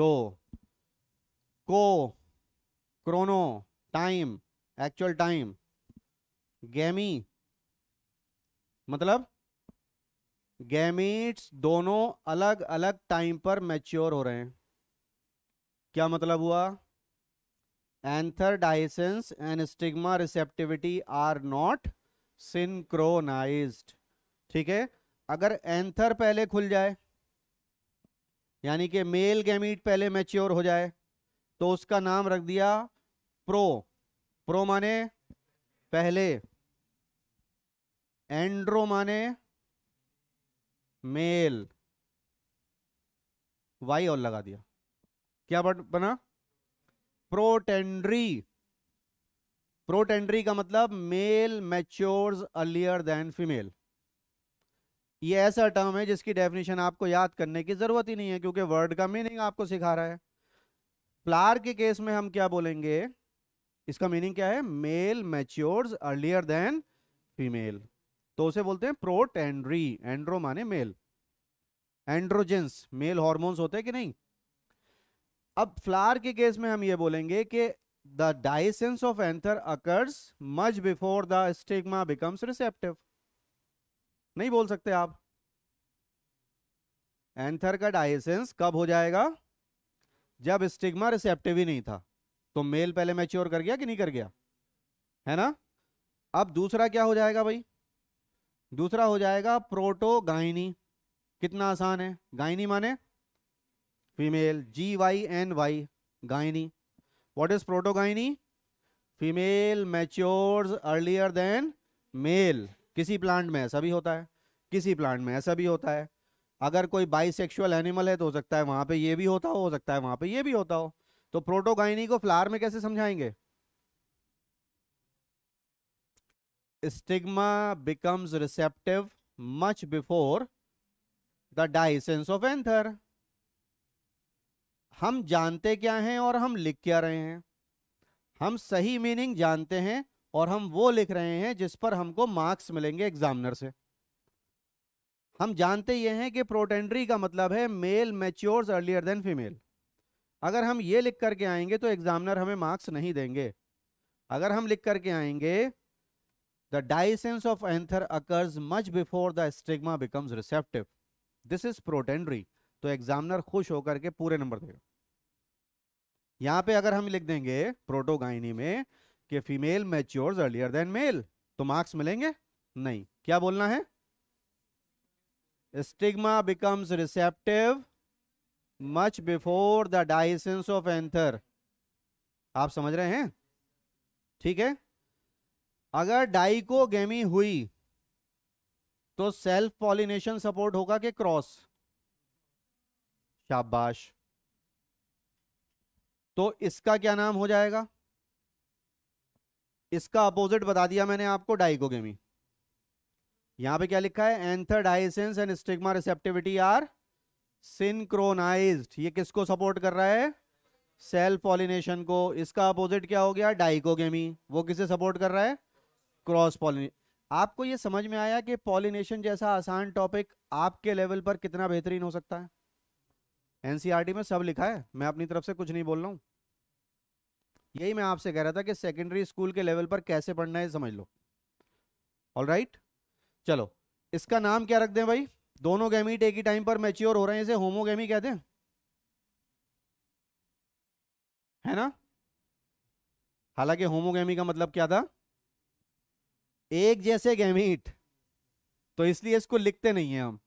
दो को क्रोनो टाइम एक्चुअल टाइम गेमी मतलब गैमीट्स दोनों अलग अलग टाइम पर मैच्योर हो रहे हैं क्या मतलब हुआ anther dehiscence and stigma receptivity are not synchronised ठीक है अगर एंथर पहले खुल जाए यानी कि मेल गैमीट पहले मैच्योर हो जाए तो उसका नाम रख दिया प्रो प्रो माने पहले एंड्रो माने मेल वाई और लगा दिया क्या बना प्रोटेंड्री प्रोटेंड्री का मतलब male matures earlier than female ये ऐसा टर्म है जिसकी डेफिनेशन आपको याद करने की जरूरत ही नहीं है क्योंकि वर्ड का मीनिंग आपको सिखा रहा है फ्लार के केस में हम क्या बोलेंगे इसका मीनिंग क्या है male matures earlier than female तो उसे बोलते हैं प्रोटेंड्री एंड्रो माने मेल एंड्रोजेंस मेल हॉर्मोन्स होते हैं कि नहीं अब फ्लावर के केस में हम ये बोलेंगे कि the dehiscence of anther occurs much before the stigma becomes receptive नहीं बोल सकते आप एंथर का डायसेंस कब हो जाएगा जब स्टिग्मा रिसेप्टिव ही नहीं था तो मेल पहले मैच्योर कर गया कि नहीं कर गया है ना अब दूसरा क्या हो जाएगा भाई दूसरा हो जाएगा प्रोटोगाइनी कितना आसान है गायनी माने female G Y N Y gyny what is proto gyny female matures earlier than male किसी प्लांट में ऐसा भी होता है किसी प्लांट में ऐसा भी होता है अगर कोई बाइसेक्सुअल एनिमल है तो हो सकता है वहाँ पे ये भी होता हो हो सकता है वहाँ पे ये भी होता हो तो प्रोटोगाइनी को फ्लावर में कैसे समझाएंगे stigma becomes receptive much before the dehiscence of anther हम जानते क्या हैं और हम लिख क्या रहे हैं हम सही मीनिंग जानते हैं और हम वो लिख रहे हैं जिस पर हमको मार्क्स मिलेंगे एग्जामिनर से हम जानते ये हैं कि प्रोटेंड्री का मतलब है male matures earlier than female अगर हम ये लिख करके आएंगे तो एग्जामिनर हमें मार्क्स नहीं देंगे अगर हम लिख करके आएंगे The dehiscence of anther occurs much before the stigma becomes receptive. This is protendry. तो एग्जामिनर खुश होकर के पूरे नंबर देगा यहां पे अगर हम लिख देंगे प्रोटोगाइनी में कि female matures earlier than male तो मार्क्स मिलेंगे नहीं क्या बोलना है stigma becomes receptive much before the dehiscence of anther आप समझ रहे हैं ठीक है अगर डाइकोगेमी हुई तो सेल्फ पॉलिनेशन सपोर्ट होगा कि क्रॉस शाबाश तो इसका क्या नाम हो जाएगा इसका अपोजिट बता दिया मैंने आपको डाइकोगेमी यहां पे क्या लिखा है anther dehiscence and stigma receptivity are synchronised ये किसको सपोर्ट कर रहा है सेल्फ पॉलिनेशन को इसका अपोजिट क्या हो गया डाइकोगेमी वो किसे सपोर्ट कर रहा है क्रॉस पॉलिने आपको ये समझ में आया कि पॉलिनेशन जैसा आसान टॉपिक आपके लेवल पर कितना बेहतरीन हो सकता है एनसीईआरटी e में सब लिखा है मैं अपनी तरफ से कुछ नहीं बोल रहा हूँ यही मैं आपसे कह रहा था कि सेकेंडरी स्कूल के लेवल पर कैसे पढ़ना है समझ लो ऑल राइट चलो इसका नाम क्या रख दें भाई दोनों गैमी एक ही टाइम पर मैच्योर हो रहे हैं इसे होमोगेमी कहते हैं है ना हालांकि होमोगेमी का मतलब क्या था एक जैसे गैमीट तो इसलिए इसको लिखते नहीं है हम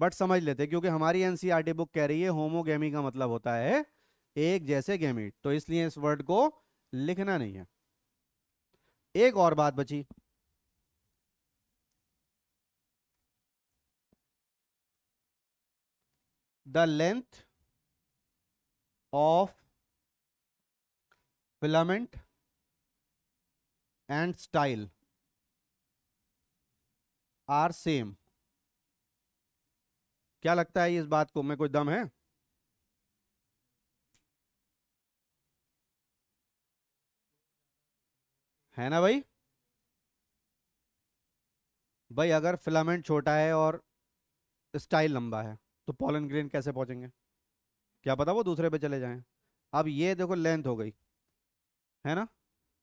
बट समझ लेते क्योंकि हमारी एनसीआरटी बुक e कह रही है होमोगेमी का मतलब होता है एक जैसे गैमीट तो इसलिए इस वर्ड को लिखना नहीं है एक और बात बची the length of filament and style are same क्या लगता है इस बात को मैं कोई दम है है ना भाई भाई अगर फिलामेंट छोटा है और स्टाइल लंबा है तो पॉलन ग्रेन कैसे पहुंचेंगे क्या पता वो दूसरे पे चले जाएं अब ये देखो लेंथ हो गई है ना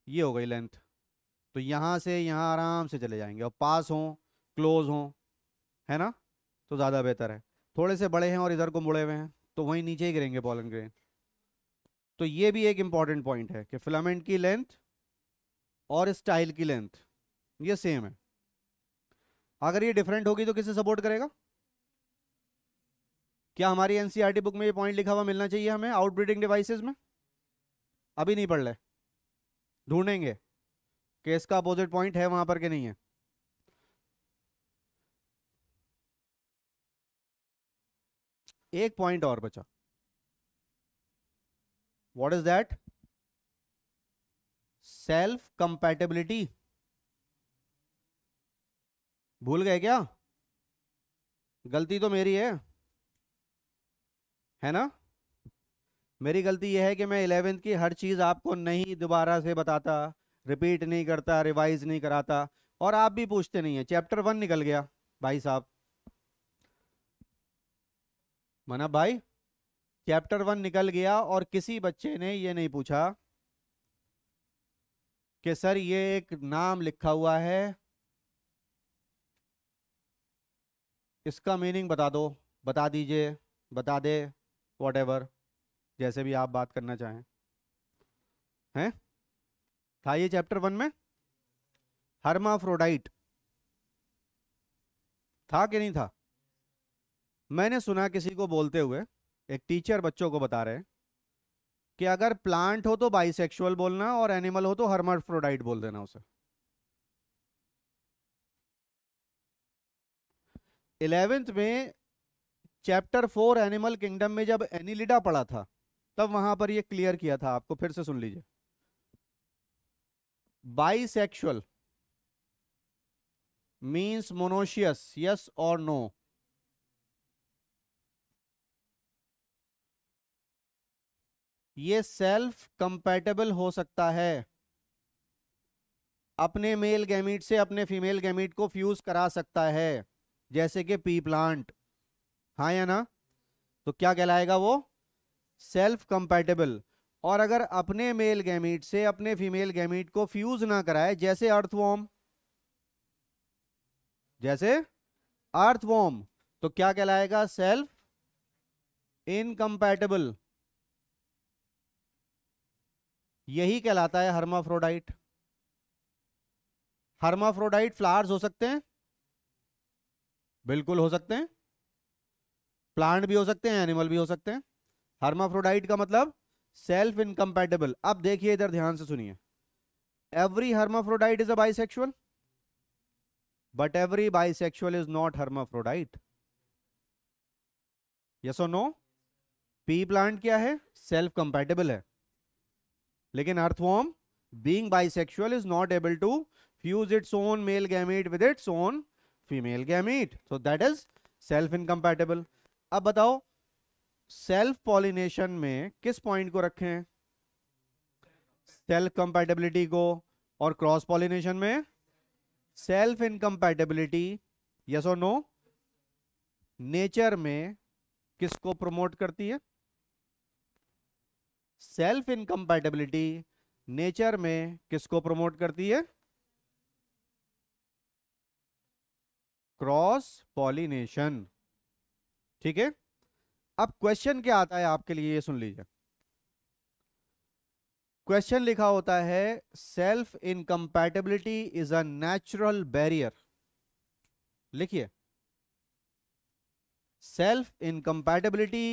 ये हो गई लेंथ तो यहाँ से यहाँ आराम से चले जाएंगे और पास हों क्लोज हों है ना तो ज़्यादा बेहतर है थोड़े से बड़े हैं और इधर को मुड़े हुए हैं तो वहीं नीचे ही गिरेंगे बॉल एंड ग्रेन तो ये भी एक इम्पॉर्टेंट पॉइंट है कि फिलामेंट की लेंथ और स्टाइल की लेंथ ये सेम है अगर ये डिफरेंट होगी तो किसे सपोर्ट करेगा क्या हमारी एनसीईआरटी बुक e में ये पॉइंट लिखा हुआ मिलना चाहिए हमें आउटब्रीडिंग डिवाइसेस में अभी नहीं पढ़ रहे ढूंढेंगे केस का अपोजिट पॉइंट है वहां पर कि नहीं है एक पॉइंट और बचा what is that self compatibility भूल गए क्या गलती तो मेरी है है ना मेरी गलती यह है कि मैं इलेवेंथ की हर चीज़ आपको नहीं दोबारा से बताता रिपीट नहीं करता रिवाइज नहीं कराता और आप भी पूछते नहीं है चैप्टर वन निकल गया भाई साहब मना भाई चैप्टर वन निकल गया और किसी बच्चे ने ये नहीं पूछा कि सर ये एक नाम लिखा हुआ है इसका मीनिंग बता दो बता दीजिए बता दे वॉट जैसे भी आप बात करना चाहें हैं था ये चैप्टर वन में हर्माफ्रोडाइट था कि नहीं था मैंने सुना किसी को बोलते हुए एक टीचर बच्चों को बता रहे हैं कि अगर प्लांट हो तो बाइसेक्सुअल बोलना और एनिमल हो तो हर्माफ्रोडाइट बोल देना उसे इलेवेंथ में चैप्टर फोर एनिमल किंगडम में जब एनिलिडा पढ़ा था तब वहां पर ये क्लियर किया था आपको फिर से सुन लीजिए सेक्शुअल मीन्स मोनोशियस यस और नो ये सेल्फ कंपैटिबल हो सकता है अपने मेल गैमिट से अपने फीमेल गैमिट को फ्यूज करा सकता है जैसे कि पी प्लांट हाँ या ना तो क्या कहलाएगा वो सेल्फ कंपैटिबल और अगर अपने मेल गैमिट से अपने फीमेल गैमिट को फ्यूज ना कराए जैसे अर्थवॉम जैसे अर्थवॉम तो क्या कहलाएगा सेल्फ इनकम्पैटिबल यही कहलाता है हर्माफ्रोडाइट हर्माफ्रोडाइट फ्लावर्स हो सकते हैं बिल्कुल हो सकते हैं प्लांट भी हो सकते हैं एनिमल भी हो सकते हैं हर्माफ्रोडाइट का मतलब सेल्फ इनकम्पेटेबल अब देखिए इधर ध्यान से सुनिए every hermaphrodite is a bisexual but every bisexual is not hermaphrodite yes और नो पी प्लांट क्या है सेल्फ कंपेटेबल है लेकिन earthworm being bisexual is not able to fuse its own male gamete with its own female gamete so that is self incompatible अब बताओ self pollination में किस point को रखें सेल्फ कंपैटिबिलिटी को और क्रॉस पॉलिनेशन में सेल्फ इनकम्पैटिबिलिटी यस और नो नेचर में किसको प्रमोट करती है सेल्फ इनकम्पैटिबिलिटी नेचर में किसको प्रमोट करती है क्रॉस पॉलिनेशन ठीक है अब क्वेश्चन क्या आता है आपके लिए ये सुन लीजिए क्वेश्चन लिखा होता है self incompatibility is a natural barrier लिखिए self incompatibility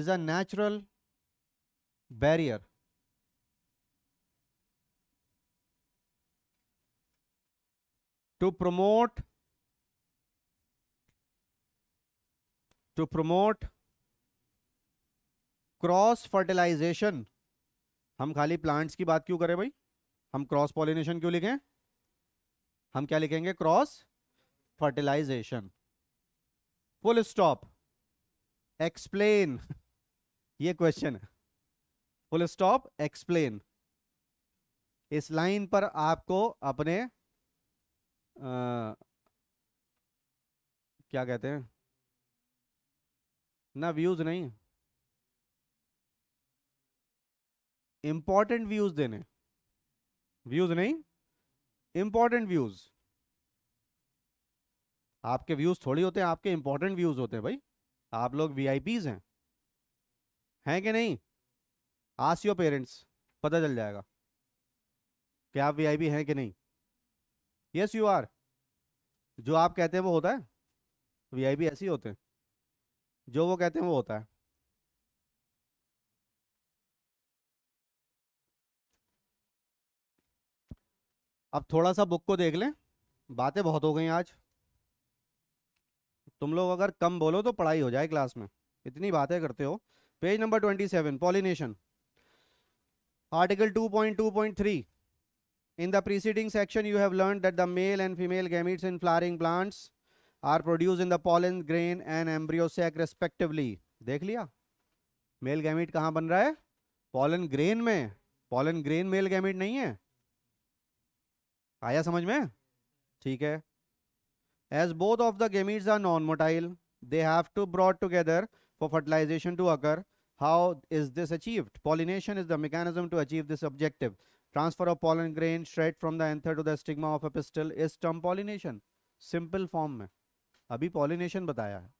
is a natural barrier to promote to promote cross fertilisation हम खाली प्लांट्स की बात क्यों करें भाई हम क्रॉस पॉलिनेशन क्यों लिखें हम क्या लिखेंगे cross fertilisation full stop explain ये क्वेश्चन है फुल स्टॉप एक्सप्लेन इस लाइन पर आपको अपने आ, क्या कहते हैं ना व्यूज नहीं इंपॉर्टेंट व्यूज देने व्यूज नहीं इंपॉर्टेंट व्यूज आपके व्यूज थोड़ी होते हैं आपके इंपॉर्टेंट व्यूज होते हैं भाई आप लोग वीआईपीज हैं हैं कि नहीं आस योर पेरेंट्स पता चल जाएगा क्या आप वीआईपी हैं कि नहीं यस यू आर जो आप कहते हैं वो होता है वी आई ऐसे ही होते हैं जो वो कहते हैं वो होता है अब थोड़ा सा बुक को देख लें बातें बहुत हो गई आज तुम लोग अगर कम बोलो तो पढ़ाई हो जाए क्लास में इतनी बातें करते हो page number twenty seven pollination article two point two point three In the preceding section, you have learned that the male and female gametes in flowering plants are produced in the pollen grain and embryo sac respectively. देख लिया Male gamete कहाँ बन रहा है Pollen grain में Pollen grain male gamete नहीं है आया समझ में ठीक है As both of the gametes are non-motile, they have to brought together for fertilization to occur. how is this achieved pollination is the mechanism to achieve this objective Transfer of pollen grain shred from the anther to the stigma of a pistil is term pollination. Simple form में अभी pollination बताया है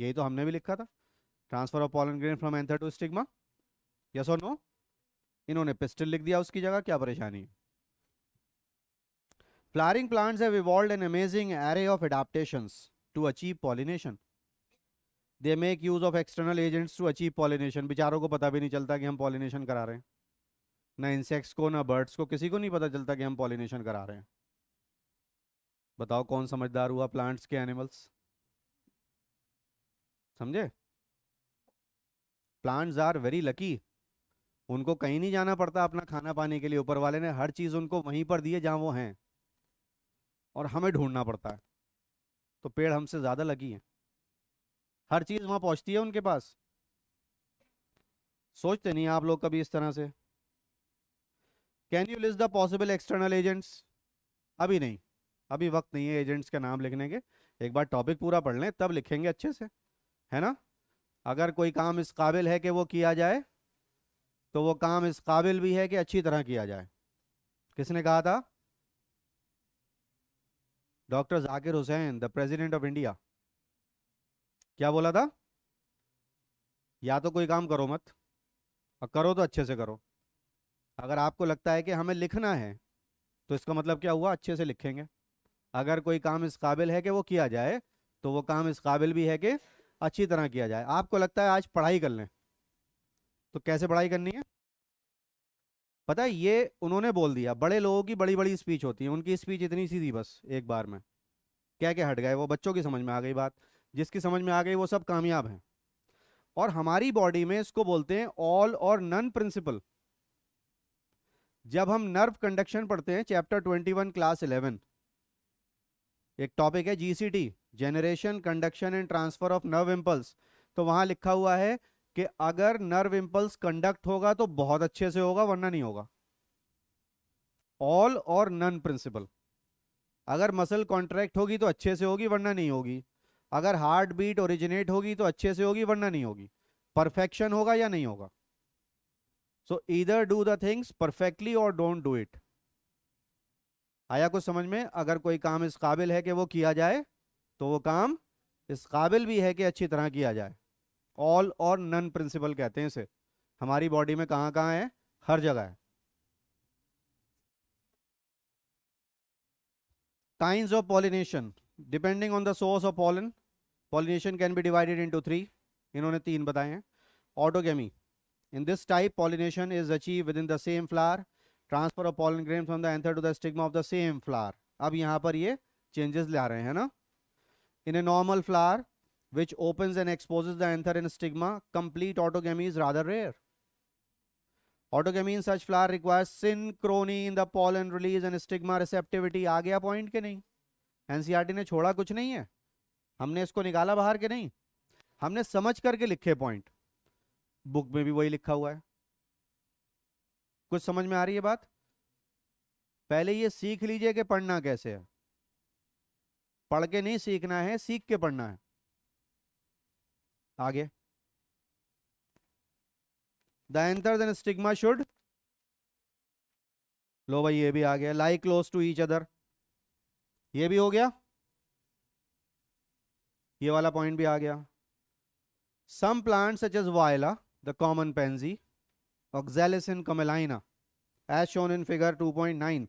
यही तो हमने भी लिखा था transfer of pollen grain from anther to stigma yes और नो इन्होंने पिस्टल लिख दिया उसकी जगह क्या परेशानी है flowering plants have evolve an amazing array of adaptations to achieve pollination they make use of external agents to achieve pollination बेचारों को पता भी नहीं चलता कि हम पॉलिनेशन करा रहे हैं ना इंसेक्ट्स को ना बर्ड्स को किसी को नहीं पता चलता कि हम पॉलिनेशन करा रहे हैं बताओ कौन समझदार हुआ प्लांट्स के एनिमल्स समझे प्लांट्स आर वेरी लकी उनको कहीं नहीं जाना पड़ता अपना खाना पाने के लिए ऊपर वाले ने हर चीज़ उनको वहीं पर दी है जहाँ वो हैं और हमें ढूंढना पड़ता है तो पेड़ हमसे ज़्यादा लकी है हर चीज़ वहाँ पहुँचती है उनके पास सोचते नहीं आप लोग कभी इस तरह से can you list the possible external agents अभी नहीं अभी वक्त नहीं है एजेंट्स के नाम लिखने के एक बार टॉपिक पूरा पढ़ लें तब लिखेंगे अच्छे से है ना अगर कोई काम इस काबिल है कि वो किया जाए तो वो काम इस काबिल भी है कि अच्छी तरह किया जाए किसने कहा था doctor Zakir Hussain the president of India क्या बोला था या तो कोई काम करो मत और करो तो अच्छे से करो अगर आपको लगता है कि हमें लिखना है तो इसका मतलब क्या हुआ अच्छे से लिखेंगे अगर कोई काम इस काबिल है कि वो किया जाए तो वो काम इस काबिल भी है कि अच्छी तरह किया जाए आपको लगता है आज पढ़ाई कर लें तो कैसे पढ़ाई करनी है पता है ये उन्होंने बोल दिया बड़े लोगों की बड़ी बड़ी स्पीच होती है उनकी स्पीच इतनी सी थी बस एक बार में क्या क्या हट गए वो बच्चों की समझ में आ गई बात जिसकी समझ में आ गई वो सब कामयाब हैं और हमारी बॉडी में इसको बोलते हैं ऑल और नन प्रिंसिपल जब हम नर्व कंडक्शन पढ़ते हैं चैप्टर 21 क्लास 11 एक टॉपिक है GCT generation conduction and transfer of nerve impulse तो वहां लिखा हुआ है कि अगर नर्व इम्पल्स कंडक्ट होगा तो बहुत अच्छे से होगा वरना नहीं होगा ऑल और नन प्रिंसिपल अगर मसल कॉन्ट्रैक्ट होगी तो अच्छे से होगी वरना नहीं होगी अगर हार्ट बीट ओरिजिनेट होगी तो अच्छे से होगी वरना नहीं होगी परफेक्शन होगा या नहीं होगा सो इधर डू द थिंग्स परफेक्टली और डोंट डू इट आया कुछ समझ में अगर कोई काम इस काबिल है कि वो किया जाए तो वो काम इस काबिल भी है कि अच्छी तरह किया जाए ऑल और नन प्रिंसिपल कहते हैं इसे हमारी बॉडी में कहाँ कहाँ है हर जगह है kind of pollination depending on the source of pollen pollination can be divided into three इन्होंने तीन बताए हैं autogamy In this type, pollination is achieved within the same flower. Transfer of pollen grain from the anther to the stigma of the same flower. ab yahan par ye changes ला rahe hain na In a normal flower, which opens and exposes the anther and stigma, complete autogamy is rather rare. Autogamy in such flower requires synchrony in the pollen release and stigma receptivity. aa gaya point के नहीं NCERT ने छोड़ा कुछ नहीं है हमने इसको निकाला बाहर के नहीं हमने समझ करके लिखे पॉइंट बुक में भी वही लिखा हुआ है कुछ समझ में आ रही है बात पहले ये सीख लीजिए कि पढ़ना कैसे है पढ़ के नहीं सीखना है सीख के पढ़ना है आगे the anther and stigma should लो भाई ये भी आ गया lie close to each other ये भी हो गया ये वाला पॉइंट भी आ गया some plant such as viola the common pansy, Oxalis and camelina, as shown in figure 2.9.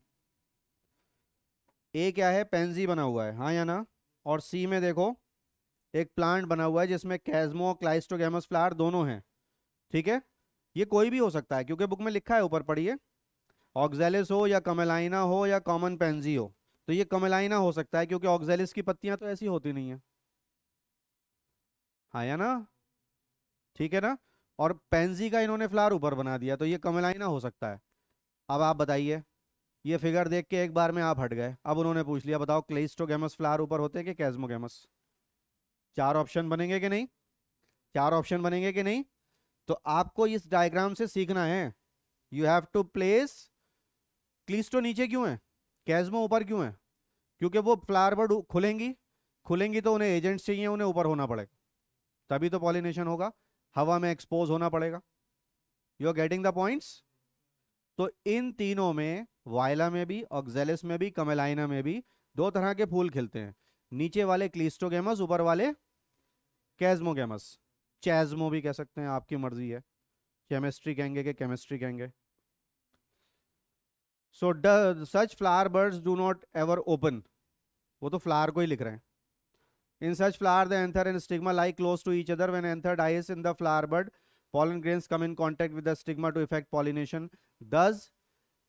A क्या है पेंजी बना हुआ है हाँ या ना और सी में देखो एक प्लांट बना हुआ है जिसमें कैजमो क्लाइस्टोगेमस फ्लावर दोनों हैं ठीक है ये कोई भी हो सकता है क्योंकि बुक में लिखा है ऊपर पढ़िए ऑक्जेलिस हो या कमेलाइना हो या कॉमन पेंजी हो तो ये कमेलाइना हो सकता है क्योंकि ऑक्जेलिस की पत्तियां तो ऐसी होती नहीं है हाँ या ना ठीक है ना और पेंजी का इन्होंने फ्लावर ऊपर बना दिया तो ये कमलाइना हो सकता है अब आप बताइए ये फिगर देख के एक बार में आप हट गए अब उन्होंने पूछ लिया बताओ क्लेस्टोगेमस फ्लावर ऊपर होते हैं कि कैजमोगेमस चार ऑप्शन बनेंगे कि नहीं चार ऑप्शन बनेंगे कि नहीं तो आपको इस डायग्राम से सीखना है you have to place cleisto नीचे क्यों है कैजमो ऊपर क्यों है क्योंकि वो फ्लावर बर्ड खुलेंगी खुलेंगी तो उन्हें एजेंट्स चाहिए उन्हें ऊपर होना पड़ेगा तभी तो पॉलिनेशन होगा हवा में एक्सपोज होना पड़ेगा you are getting the points तो इन तीनों में वायला में भी ऑक्जेलिस में भी कमेलाइना में भी दो तरह के फूल खिलते हैं नीचे वाले क्लिस्टोगेमस ऊपर वाले कैजमोगेमस चैजमो भी कह सकते हैं आपकी मर्जी है केमिस्ट्री कहेंगे के केमिस्ट्री कहेंगे so such flower birds do not ever open वो तो फ्लावर को ही लिख रहे हैं In such flower, the anther and stigma lie close to each other. When anther dies in the flower bud, pollen grains come in contact with the stigma to effect pollination. Thus,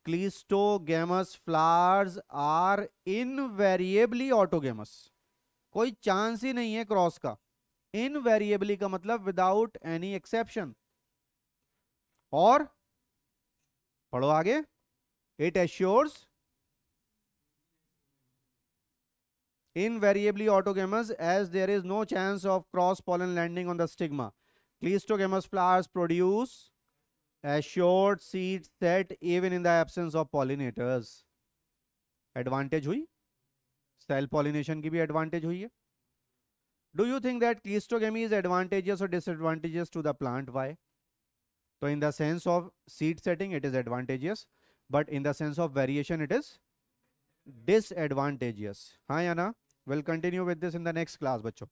cleistogamous flowers are invariably autogamous कोई chance ही नहीं है cross का invariably का मतलब without any exception और पढ़ो आगे it assures invariably autogamous as there is no chance of cross pollen landing on the stigma. Cleistogamous flowers produce short seed set even in the absence of pollinators. Advantage hui? Cell pollination ki bhi advantage hui Do you think that cleistogamy is advantageous or disadvantageous to the plant? Why? So in the sense of seed setting, it is advantageous. But in the sense of variation, it is disadvantageous. Haan ya na? We'll continue with this in the next class, bachcho.